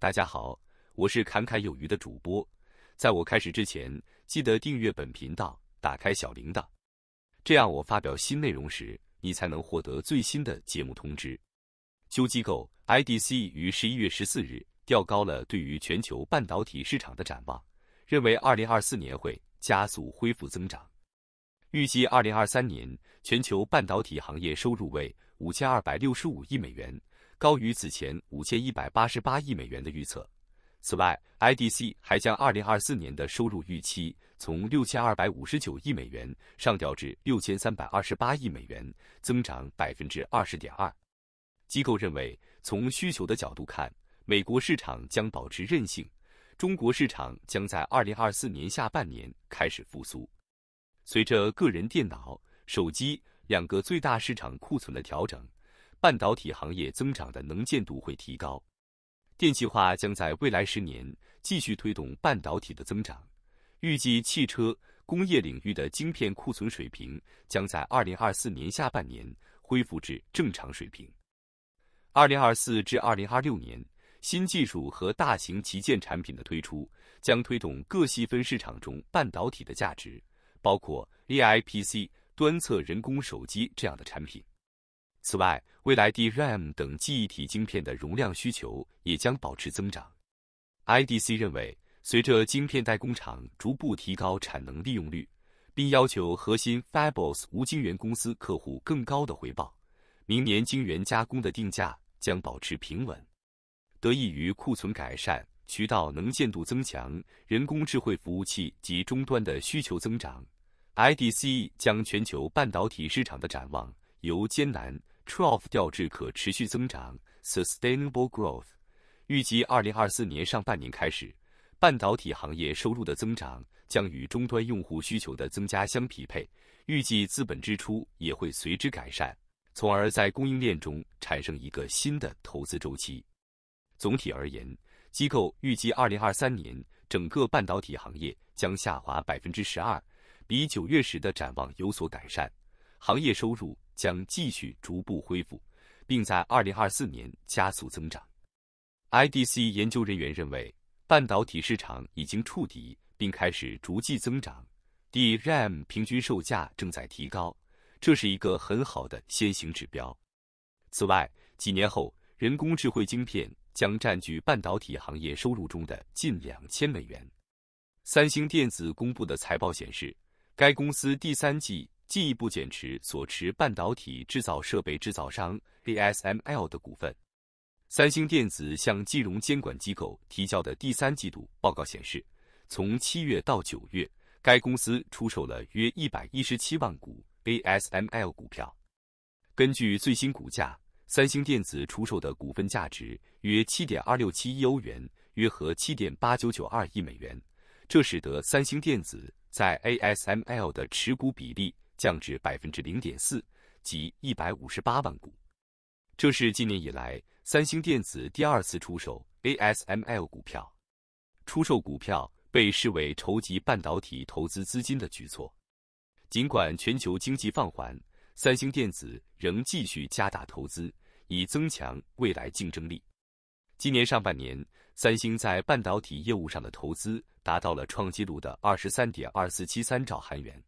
大家好，我是侃侃有余的主播。在我开始之前，记得订阅本频道，打开小铃铛，这样我发表新内容时，你才能获得最新的节目通知。研究机构 IDC 于十一月十四日调高了对于全球半导体市场的展望，认为二零二四年会加速恢复增长，预计二零二三年全球半导体行业收入为五千二百六十五亿美元。高于此前五千一百八十八亿美元的预测。此外，IDC 还将二零二四年的收入预期从六千二百五十九亿美元上调至六千三百二十八亿美元，增长百分之二十点二。机构认为，从需求的角度看，美国市场将保持韧性，中国市场将在二零二四年下半年开始复苏。随着个人电脑、手机两个最大市场库存的调整。半导体行业增长的能见度会提高，电气化将在未来十年继续推动半导体的增长。预计汽车、工业领域的晶片库存水平将在2024年下半年恢复至正常水平。2024至2026年，新技术和大型旗舰产品的推出将推动各细分市场中半导体的价值，包括 AI PC、端侧人工手机这样的产品。此外，未来 DRAM 等记忆体晶片的容量需求也将保持增长。IDC 认为，随着晶片代工厂逐步提高产能利用率，并要求核心 Fabos 无晶圆公司客户更高的回报，明年晶圆加工的定价将保持平稳。得益于库存改善、渠道能见度增强、人工智慧服务器及终端的需求增长，IDC 将全球半导体市场的展望由艰难。t r o u g h 调至可持续增长 （sustainable growth），预计二零二四年上半年开始，半导体行业收入的增长将与终端用户需求的增加相匹配。预计资本支出也会随之改善，从而在供应链中产生一个新的投资周期。总体而言，机构预计二零二三年整个半导体行业将下滑百分之十二，比九月时的展望有所改善。行业收入。将继续逐步恢复，并在2024年加速增长。IDC 研究人员认为，半导体市场已经触底，并开始逐季增长。DRAM 平均售价正在提高，这是一个很好的先行指标。此外，几年后，人工智慧晶片将占据半导体行业收入中的近2000美元。三星电子公布的财报显示，该公司第三季。进一步减持所持半导体制造设备制造商 ASML 的股份。三星电子向金融监管机构提交的第三季度报告显示，从七月到九月，该公司出售了约一百一十七万股 ASML 股票。根据最新股价，三星电子出售的股份价值约七点二六七亿欧元，约合七点八九九二亿美元。这使得三星电子在 ASML 的持股比例。降至百分之零点四，即一百五十八万股。这是今年以来三星电子第二次出售 ASML 股票。出售股票被视为筹集半导体投资资金的举措。尽管全球经济放缓，三星电子仍继续加大投资，以增强未来竞争力。今年上半年，三星在半导体业务上的投资达到了创纪录的二十三点二四七三兆韩元。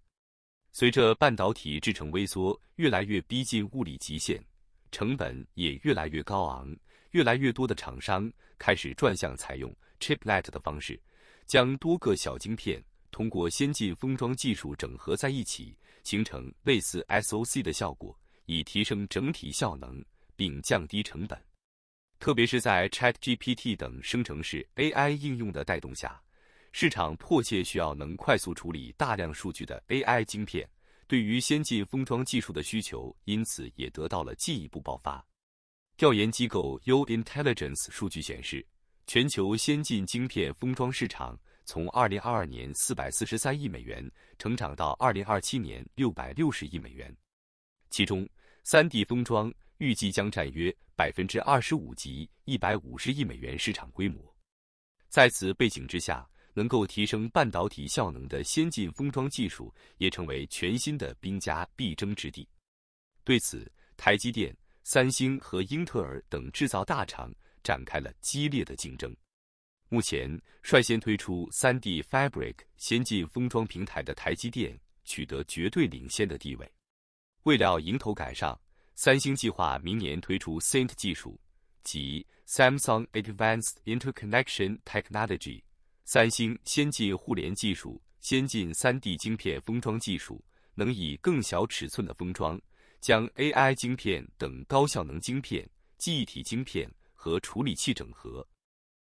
随着半导体制成微缩越来越逼近物理极限，成本也越来越高昂，越来越多的厂商开始转向采用 chiplet 的方式，将多个小晶片通过先进封装技术整合在一起，形成类似 SoC 的效果，以提升整体效能并降低成本。特别是在 ChatGPT 等生成式 AI 应用的带动下。市场迫切需要能快速处理大量数据的 AI 晶片，对于先进封装技术的需求，因此也得到了进一步爆发。调研机构 U Intelligence 数据显示，全球先进晶片封装市场从2022年443亿美元成长到2027年660亿美元，其中 3D 封装预计将占约25%及150亿美元市场规模。在此背景之下，能够提升半导体效能的先进封装技术，也成为全新的兵家必争之地。对此，台积电、三星和英特尔等制造大厂展开了激烈的竞争。目前，率先推出 3D Fabric 先进封装平台的台积电取得绝对领先的地位。为了迎头赶上，三星计划明年推出 Sent 技术，即 Samsung Advanced Interconnection Technology。三星先进互联技术、先进 3D 晶片封装技术，能以更小尺寸的封装，将 AI 晶片等高效能晶片、记忆体晶片和处理器整合。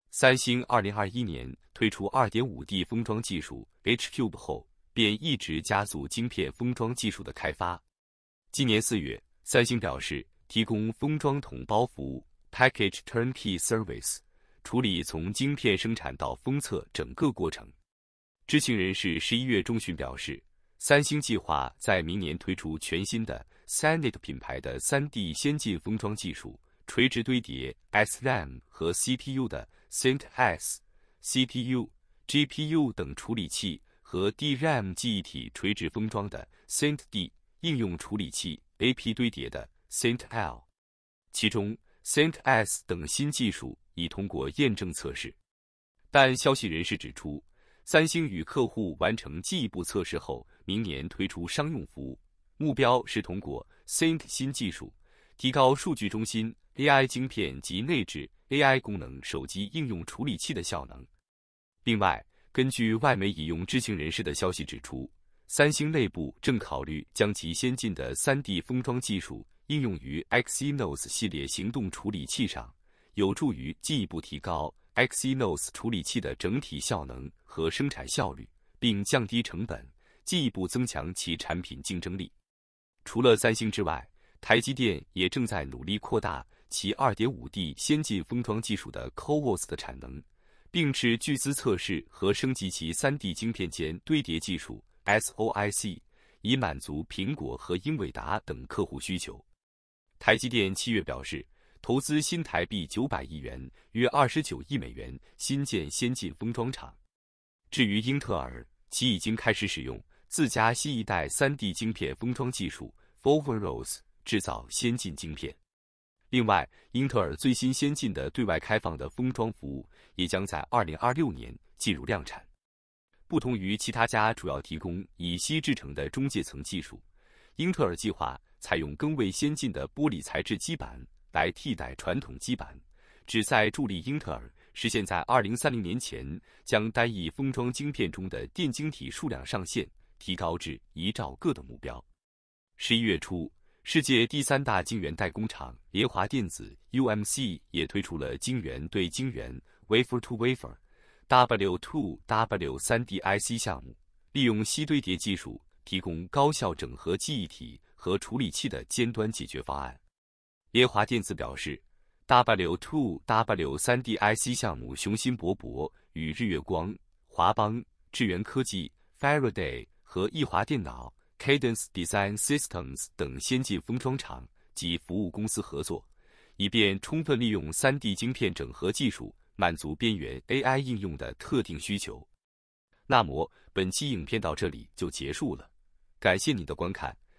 三星2021年推出 2.5D 封装技术 H Cube 后，便一直加速晶片封装技术的开发。今年四月，三星表示提供封装统包服务 （Package Turnkey Service）。处理从晶片生产到封测整个过程。知情人士十一月中旬表示，三星计划在明年推出全新的 s a n t e 品牌的三 D 先进封装技术，垂直堆叠 SRAM 和 CPU 的 Sent S CPU GPU 等处理器和 DRAM 记忆体垂直封装的 Sent D 应用处理器 AP 堆叠的 Sent L，其中。s i n t S 等新技术已通过验证测试，但消息人士指出，三星与客户完成进一步测试后，明年推出商用服务。目标是通过 s i n t 新技术提高数据中心 AI 晶片及内置 AI 功能手机应用处理器的效能。另外，根据外媒引用知情人士的消息指出，三星内部正考虑将其先进的 3D 封装技术。应用于 Exynos 系列行动处理器上，有助于进一步提高 Exynos 处理器的整体效能和生产效率，并降低成本，进一步增强其产品竞争力。除了三星之外，台积电也正在努力扩大其 2.5D 先进封装技术的 CoWoS 的产能，并斥巨资测试和升级其 3D 晶片间堆叠技术 SOIC，以满足苹果和英伟达等客户需求。台积电七月表示，投资新台币九百亿元（约二十九亿美元）新建先进封装厂。至于英特尔，其已经开始使用自家新一代 3D 晶片封装技术 （Foveros） 制造先进晶片。另外，英特尔最新先进的对外开放的封装服务也将在2026年进入量产。不同于其他家主要提供以锡制成的中介层技术，英特尔计划。采用更为先进的玻璃材质基板来替代传统基板，旨在助力英特尔实现在二零三零年前将单一封装晶片中的电晶体数量上限提高至一兆个的目标。十一月初，世界第三大晶圆代工厂联华电子 （UMC） 也推出了晶圆对晶圆 （Wafer to w a f e r w to w 3 d IC 项目，利用锡堆叠技术提供高效整合记忆体。和处理器的尖端解决方案。联华电子表示 w t w o W 3 d i c 项目雄心勃勃，与日月光、华邦、智源科技、Faraday 和易华电脑、Cadence Design Systems 等先进封装厂及服务公司合作，以便充分利用 3D 晶片整合技术，满足边缘 AI 应用的特定需求。那么，本期影片到这里就结束了，感谢你的观看。